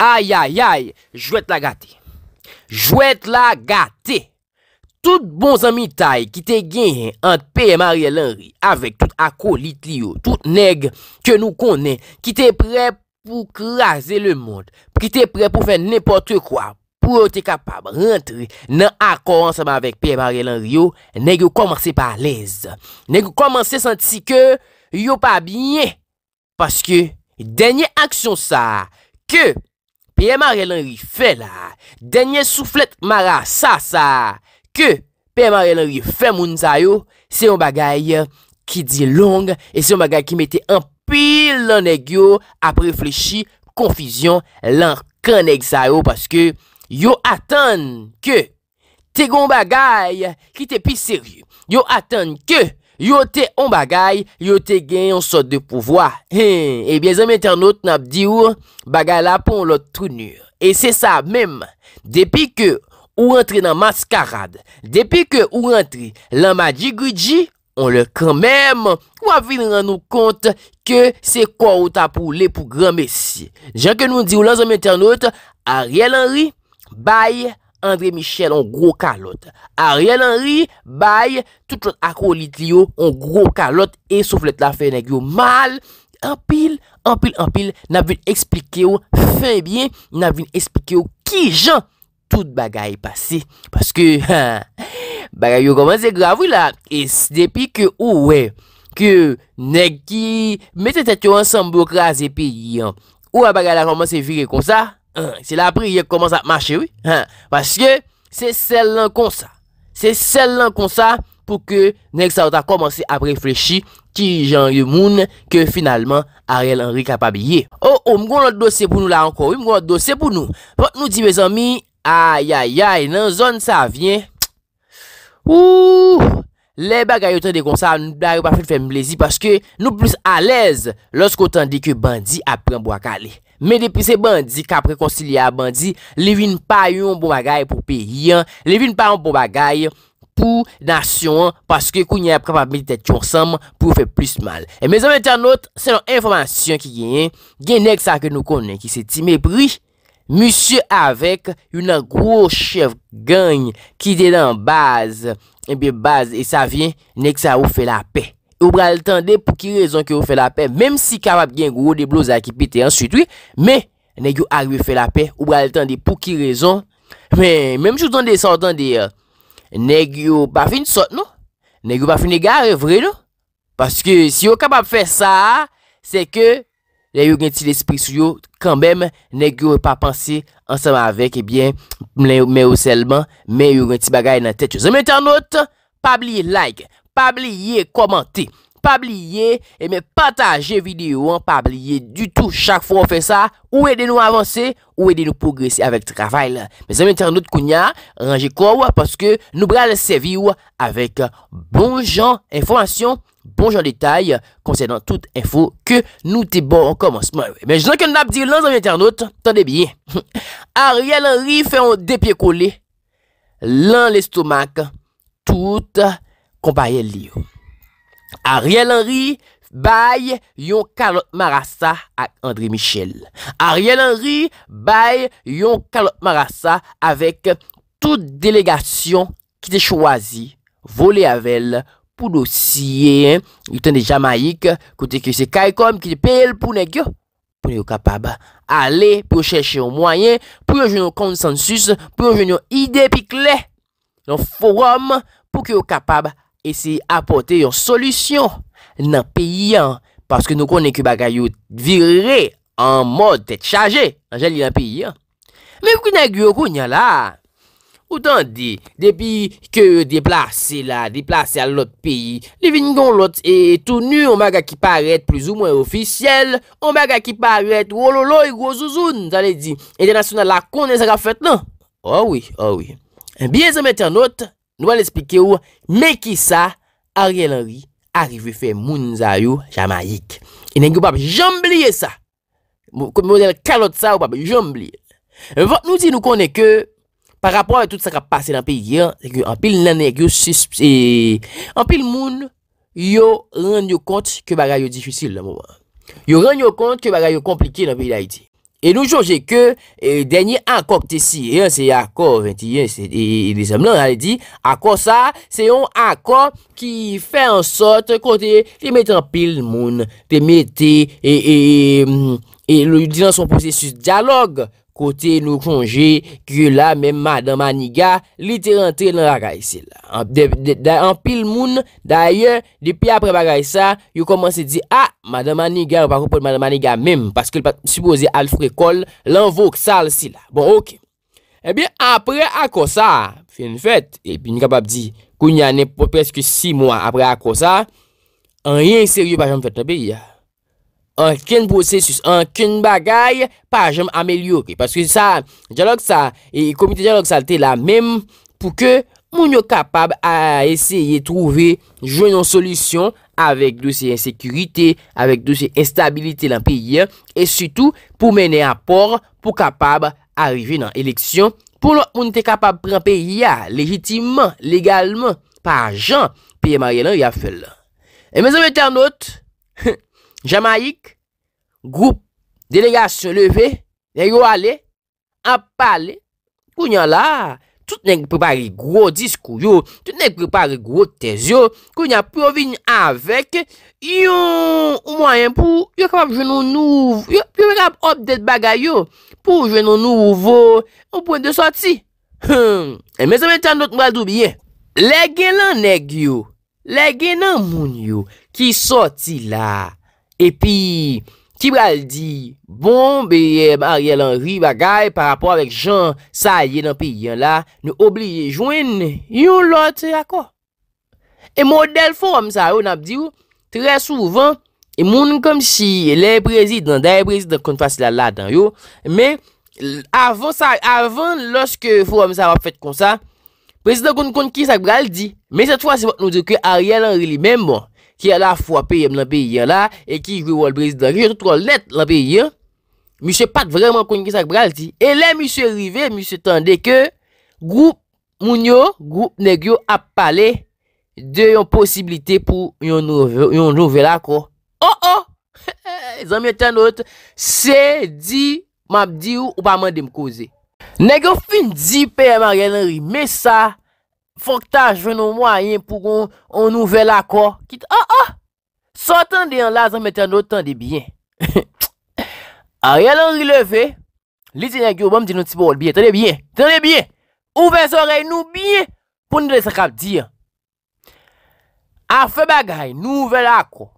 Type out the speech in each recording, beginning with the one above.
Ay, ay, ay, jwet la gati. Jwet la gati. Tout bon zami tay ki te genyen ant P.M. Ariel Henry avèk tout akolit liyo, tout neg ke nou konen, ki te pre pou krasè le moun, ki te pre pou fè nèpotè kwa, pou ou te kapab rentre nan akor ansama avèk P.M. Ariel Henry yo, neg yo komanse pa alèz. Neg yo komanse santi ke yo pa binyè, paske denye aksyon sa ke... peye mare lan ri fe la, denye souflet ma ra sa sa, ke peye mare lan ri fe moun sa yo, se yon bagay ki di long, e se yon bagay ki mete an pil lan eg yo, ap reflechi konfizyon lan kan eg sa yo, paske yo atan ke, tegon bagay ki te pi siri, yo atan ke, Yo te on bagay, yo te gen yon sot de pouvoi. Eh, ebyen zanmen ternot nan ap di ou, bagay la pou on lot trounur. E se sa, mem, depi ke ou rentri nan maskarad, depi ke ou rentri lan majigriji, on le kran mem, wavine nan nou kont ke se kwa ou tapou le pou gran besi. Je ke nou di ou lan zanmen ternot, a riel anri, baye. Andre Michel on gro kalot. Ariel Henry, Baye, tout lot akolit yo, on gro kalot, e souflet la fey neg yo mal. Anpil, anpil, anpil, nap vin explike yo fey bien, nap vin explike yo ki jan tout bagay pase. Paske, ha, bagay yo koman se gravou la. E se depi ke ou we, ke neg ki, mette te tyo ansambo kras epi yon. Ou a bagay la koman se vire kon sa? Se la apri yek komanse ap mache wè, paske se sel lan kon sa. Se sel lan kon sa pou ke nek sa wata komanse ap reflechi ki jan yon moun ke finalman arel an rekapabye. Oh, oh, mgon lout dosè pou nou la anko, mgon lout dosè pou nou. Pot nou di bezan mi, ayayay, nan zon sa avyen, ouh, le bagayotan de kon sa nou blayou pa fèm lezi paske nou plus alèz losk otan di ke bandi apren bo akalè. Men depri se bandi ka prekonsilya bandi, levi npa yon bon bagay pou pe yon, levi npa yon bon bagay pou nasyon an, paske kou nye aprepa meditet yon sam pou fe plis mal. E me zan men tjan not, se yon informasyon ki gen, gen nek sa ke nou konen ki se ti me pri, monsye avek yon nan gro chev gen, ki de nan eh baz, e be baz, e sa ven, nek sa ou fe la pe. Ou bral tende pou ki rezon ki ou fe la pe. Mem si kapab gen gwo de blou zakipite answit wii. Men, nek yo arwe fe la pe. Ou bral tende pou ki rezon. Men, menm chou tende sa, tende. Nek yo bafin sot nou. Nek yo bafin nega arwe vre nou. Paske si yo kapab fe sa. Se ke, nek yo gen ti l'espri sou yo. Kambem, nek yo pa pansi ansam avek. Ebyen, men yo selman. Men yo gen ti bagay nan tet. Zemete anot, pabli like. Pabliye komante, pabliye e me pataje video an, pabliye du tou chak fo an fe sa, ou e de nou avanse, ou e de nou progresi avek travay la. Me zanm internaout kounya, ranje kouwa, paske nou bral sevi ou avek bon jan, informasyon, bon jan detay, konsenant tout info ke nou te bon an komansman. Me zanm ke nou ap di lan zanm internaout, tan de biye, a rial ri fe an depye kouli, lan lestomak, touta. Komparyen li yo. Ariel Henry bay yon Carlot Marassa ak André Michel. Ariel Henry bay yon Carlot Marassa avek tout delegasyon ki te chwazi vole avel pou lo siye yon ten de Jamaik kote ki se kaykom ki te peyel pou ne kyo pou ne yo kapab ale pou yo chèche yon mwayen pou yo jwen yon konsensus, pou yo jwen yon ide pikle yon forum pou ki yo kapab se apote yon solusyon nan peyi an paske nou konen ki baga yon virre an mod dete chaje, nan jeli nan peyi an men mwen konen ki yon konen la ou tan di, depi ke yon deplase la deplase al lot peyi, li vin gon lot e tou nu, o maga ki paret plus ou mwen ofisyele o maga ki paret, wololo yon gozouzoun zale di, ete nasyonal la konen zaga fet nan owi, owi, biye ze mette an lote Nou va l'esplike ou, ne ki sa, Ariel Henry arive fe moun za yo jamaik. E nengi wap jambliye sa. Moun el kalot sa wap jambliye. E vot nou si nou konen ke, par rapor e tout sa ka pase nan peyi gyan, anpil e, moun yo ren yo kont ke bagay yo difisil nan mou an. Yo ren yo kont ke bagay yo komplike nan peyi da iti. E nou jonge ke denye akok te si. E yon se akok 21, e disemnen an li di. Akok sa, se yon akok ki fe ansot kon te mette an pil moun. Te mette e loun di lan son posesis dialog. kote nou konje ki yo la men Madame Aniga litè rentre nan lakay si la. En pil moun, d'ayen, depi apre bagay sa, yo komanse di, ah, Madame Aniga ou bako pou Madame Aniga men, paske l pa supose al frekol, lan vok sal si la. Bon, ok. Ebyen, eh apre akosa, fèn fèt, epi nika bab di, kou nyanè pou peske 6 mwa apre akosa, an yè seriou pa jom fèt tabè ya. Anken prosesus, anken bagay, pa jom amelyo ki. Paske sa, diyalog sa, e komite diyalog sa te la menm pou ke moun yo kapab a eseye trouve jounon solisyon avèk dosye ensekurite, avèk dosye enstabilite lan piye, e sütou pou mène apor pou kapab arive nan eleksyon. Pou lò moun te kapab pran piye, lejitimman, legalman, pa jan, piye marye lan yafel. E mè zan mè ternot? Jamaik, group, delega se leve, e yo ale, ap pale, kwenye la, tout nèk prepare gro diskou yo, tout nèk prepare gro tez yo, kwenye provine avek, yon mwayen pou yo kapap jwen nou nouv, yo kapap update bagay yo, pou jwen nou nouv, ou pwende soti. Hmm, e eh, mè zè mè tan not mwadou biye, lege nan neg yo, lege nan moun yo, ki soti la, Epi, ki bral di, bon beye Ariel Henry bagay par rapport avek jan sa ye nan peyi yan la, nou oblije jwene, yon lot se akon. E model fwom sa yo nan ap diyo, tre souvan, e moun konm si le prezident, deye prezident kon fwa se la la dan yo, me avon sa, avon loske fwom sa va fwet kon sa, prezident kon kon ki sa bral di, me set fwa se pot nou diyo ke Ariel Henry li men bon. ki ala fwa peyem la peyyan la, e ki jwe wal brez dan, ki jwe tro let la peyyan, mi se pat vreman konjikis ak bral ti, e le mi se rive, mi se tende ke, goup mounyo, goup negyo ap pale, de yon posibilite pou yon novela ko, oh oh, zanmye tanot, se di, mabdi ou, ou pa man dem koze, negyo fin di peyeman genari, me sa, Fokta jwen nou mwa yen pou kon nouvel akor Kit an oh, an oh! Sotan de an la zan metan nou tan de biyen Ar yal an rileve Li tenen gyoban mdi nou tipe oul biyen Tane biyen Tane biyen Ouve so rey nou biyen Pouni de sa kap diyen A fe bagay nouvel akor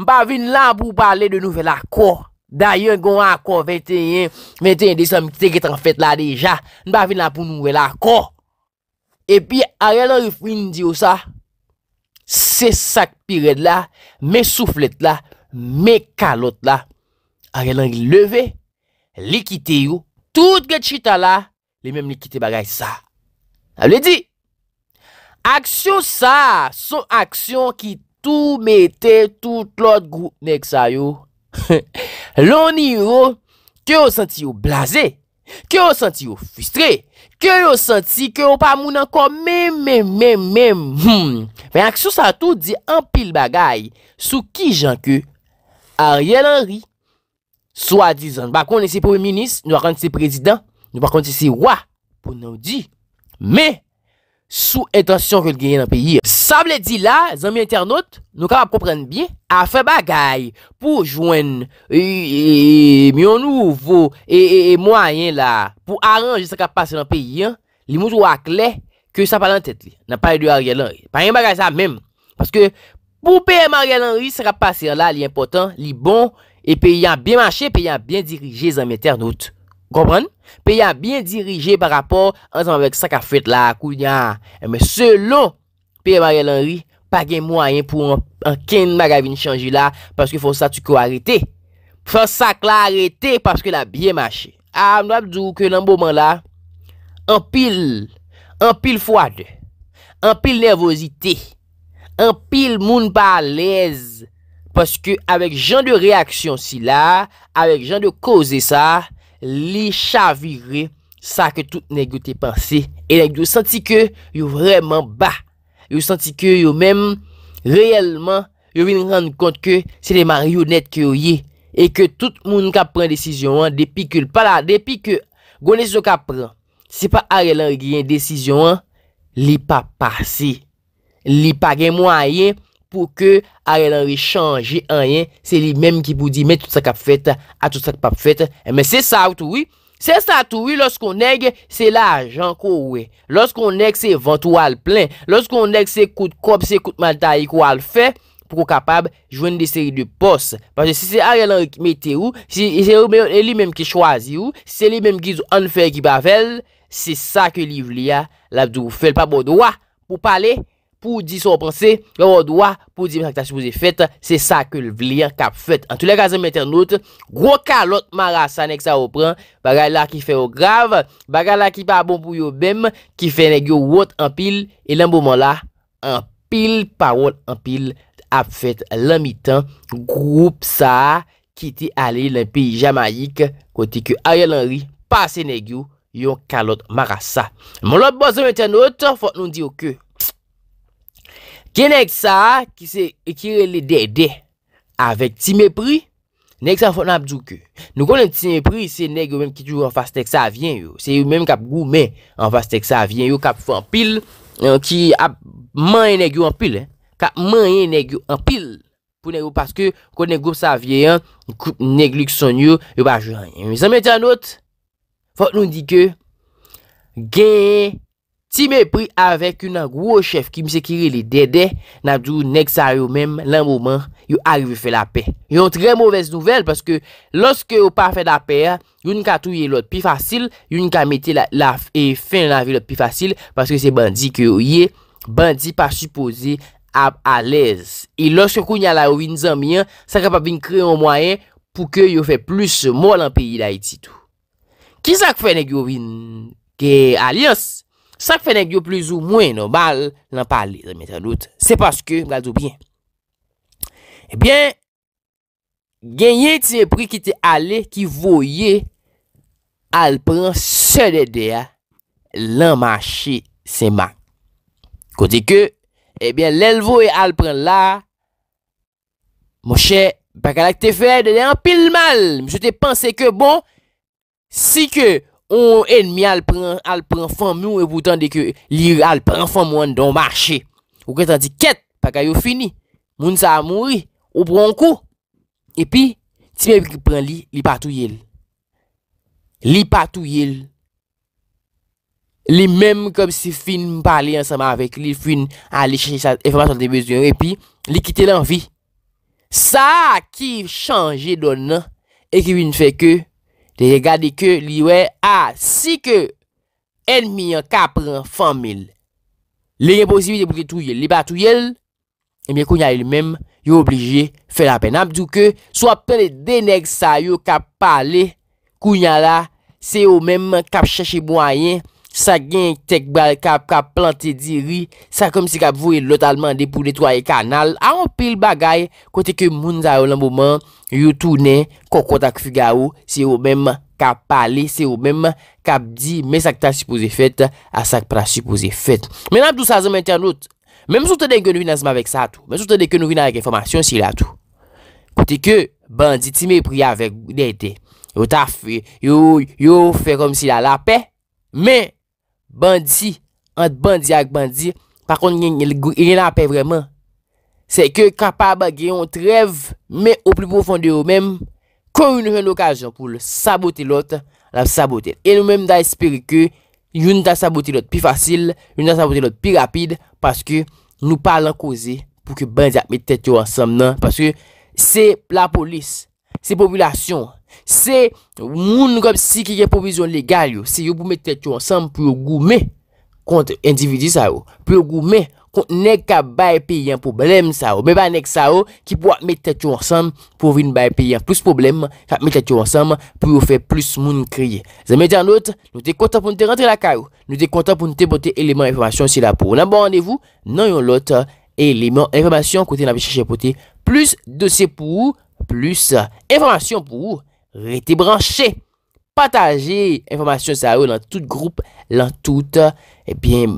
Mpa vin la pou pale de nouvel akor Dayen gwen akor 21 21 disan mkite getan fet la deja Mpa vin la pou nouvel akor epi are lan refwini diyo sa, se sak pired la, me souflet la, me kalot la, are lan leve, likite yo, tout gen chita la, le menm likite bagay sa. Able di, aksyon sa, son aksyon ki tou mette, tout lot gout nek sa yo, loni yo, ke yo senti yo blaze, ke yo senti yo fustre, Kè yo senti, kè yo pa moun an kon, men, men, men, men, men. Hmm. Men ak sou sa tou di an pil bagay, sou ki jan ke? Ariel Henry, sou a dizan, bako nese pou e minis, nou ak konti se prezident, nou ak konti se wak, pou nou di, men, sou etasyon ke l genye nan peyi. Sab le di la, zanmye internaut, nou ka ap komprenne bien, a fe bagay pou jwen e myon nouvo e mwayen la pou aranje se kap pase nan peyi, li mouz wak le ke sa palan tet li. Na pala yu a realan ri. Pari yon bagay sa mem. Paske pou peyèm a realan ri, se kap pase la li impotant, li bon, e peyèm biye manche, peyèm biye dirije zanmye internaut. Gopran? Pe ya bin dirije eh, pa rapor an zaman vek sak a fwet la. Kou nya. E me selon. Pe ya Mario Lanry. Pagye mwayen pou an ken magavine chanji la. Paske fon sa tu ko arete. Fon sak la arete. Paske la bin mache. A mnwak djou ke nan boman la. An pil. An pil fwade. An pil nervosite. An pil moun pa lez. Paske avek jan de reaksyon si la. Avek jan de koze sa. A. Li chavire, sa ke tout negote panse. E neg di ou santi ke yo vreman ba. Yo santi ke yo menm, reyelman, yo vin rande kont ke se de marionet ke yo ye. E ke tout moun ka pren desisyon an, depi ke l pala, depi ke gwenes yo ka pren. Se pa aye l an gwen desisyon an, li pa panse. Li pa gen mwa aye. pou ke arel anri chanji anyen, se li menm ki pou di men tout sa kap fete, a tout sa pap fete, e men se sa toui, se sa toui, loskou neg, se la jan kou we, loskou neg, se ventou al plen, loskou neg, se kout kop, se kout madayi kou al fe, pou kou kapab, jwen de seri de pos, panje se se arel anri ki mete ou, se li menm ki chwazi ou, se li menm ki zou anfer ki bavel, se sa ke li vlia, la dou fèl pa bodwa, pou pale, e, Pou di sa w pranse, gwa w doa, pou di mè sa ki ta chibouze fèt, se sa ke l vlien kap fèt. An toulè gazan mè tè nout, gwo kalot marasa nek sa w pran, bagay la ki fè w grav, bagay la ki pa bon pou yo bèm, ki fè negyo wot an pil, e lèm bouman la, an pil parol, an pil ap fèt lèm itan, group sa, ki ti ale lèm pi jamaik, kote ke aè lèm ri, pa se negyo yon kalot marasa. Mè lèm bozè mè tè nout, fòt nou di yo kè, Ke nek sa ki se ekirele dede avèk ti mepri, nek sa an fòt nan ap djou kè. Nou konen ti mepri, se nek yo mèm ki djou an fas tek sa avyen yo. Se yo mèm kap gou mè an fas tek sa avyen yo, kap fò an pil, eh, ki ap manye nek yo an pil, eh. kap manye nek yo an pil, pou nek yo, paske konen goup sa avyen, an kout neglik son yo, yo pa jwè an yon. Misè mè tè an ot, fòt nou di kè, genye, Ti mè pri avèk yon nan gwo chef ki mse kire li dedè, nan djou nek sa yo mèm lan mouman, yo arive fè la pè. Yon trè mouves nouvel, paske loske yo pa fè la pè, yon nika touye lòt pi fasil, yon nika mette la fè, yon nika fè la vè e lòt pi fasil, paske se bandi ki yo ye, bandi pa suppose ap alèz. E loske kou nye la ouin zanmian, sa kèp ap bin kre yon mwayen, pou ke yo fè plus mò lan pè yi la iti tou. Ki sa k fè nek yo ouin? Ke alians? Sak fènek yo plouz ou mwen nou mal nan pali nan metanout. Se paske m kal tou bien. Ebyen, eh genye ti e pri ki te ale ki voye al pran se de de ya lanmache seman. Kote ke, ebyen, eh lel voye al pran la, mouche, bakalak te fè, de de an pil mal. Mjote panse ke bon, si ke, On enmi al pran fan moun e boutan de ke li al pran fan moun don marche. Ou kwen sa di ket, pa kaya yo fini, moun sa a mouri, ou pran kou. E pi, ti men vi ki pran li, li pa tou yel. Li pa tou yel. Li menm kom si fin mpale ansanman avek, li fin ale chenye sa e faman sa de bezion. E pi, li kite lan vi. Sa ki chanje don nan, e ki vi nfe ke, Lè yè gade ke li wè a si ke enmi yon ka pran famil, lè yè posibili pou ke tou yè li ba tou yè, lè mwen kounyan lè mèm yon obligye fè la penam. Amdou ke, sou apel denek sa yon ka pale kounyan la, se yon mèm kap chèche boyen. Sa gen tek bal kap, kap plante diri, sa kom si kap vouye lotalman de pou netwaye kanal. A wopil bagay, kote ke moun zayon lan boman, yo tounen, koko tak figa ou, se yo menm kap pale, se yo menm kap di, me sak ta sipouze fet, a sak pra sipouze fet. Men ap dousazan men tiyanout, men msou te den genouvi nan zman vek sa tou, men msou te den genouvi nan vek informasyon si la tou. Kote ke, bandi ti me priyavek, yo ta fwe, yo fwe kom si la lape, men... Bandi, ant bandi ak bandi, pakon yon yon apè vreman. Se ke kapabage yon trev, men ou pli profonde ou men, kon yon yon okajan pou sabote lot, la sabote. E nou men da espere ke yon da sabote lot pi fasil, yon da sabote lot pi rapide, paske nou pa lan koze pou ke bandi ak met tete yo ansam nan, paske se la polis, se populasyon, Se moun gop si ki gen provizyon legal yo Se yo pou mette tou ansam pou yo goume Kont individi sa yo Pou yo goume kont nek ka bay pe yon problem sa yo Me ba nek sa yo ki pou wak mette tou ansam Pou vin bay pe yon plus problem Fak mette tou ansam pou yo fe plus moun kriye Zeme diyan lot Nou te kontan pou nou te rentre la ka yo Nou te kontan pou nou te bote eleman informasyon si la pou Nan bon randevou Nan yon lot Eleman informasyon Kote nan pe chache bote Plus dosye pou ou Plus informasyon pou ou rete branche, pataje informasyon sa ou nan tout group lan tout eh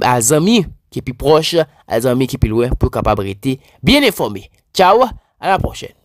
azami ki pi proche azami ki pi louen pou kapab rete bien informe, chaw, anaprochene